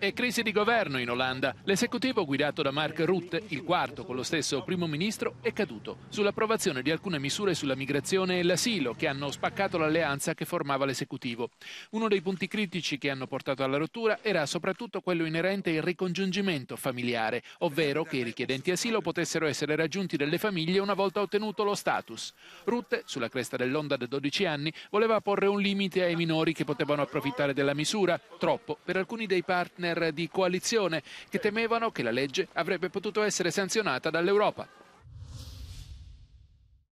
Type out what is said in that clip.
E crisi di governo in Olanda. L'esecutivo guidato da Mark Rutte, il quarto con lo stesso primo ministro, è caduto sull'approvazione di alcune misure sulla migrazione e l'asilo che hanno spaccato l'alleanza che formava l'esecutivo. Uno dei punti critici che hanno portato alla rottura era soprattutto quello inerente al ricongiungimento familiare, ovvero che i richiedenti asilo potessero essere raggiunti dalle famiglie una volta ottenuto lo status. Rutte, sulla cresta dell'onda da 12 anni, voleva porre un limite ai minori che potevano approfittare della misura, troppo per alcuni dei partner partner di coalizione che temevano che la legge avrebbe potuto essere sanzionata dall'Europa.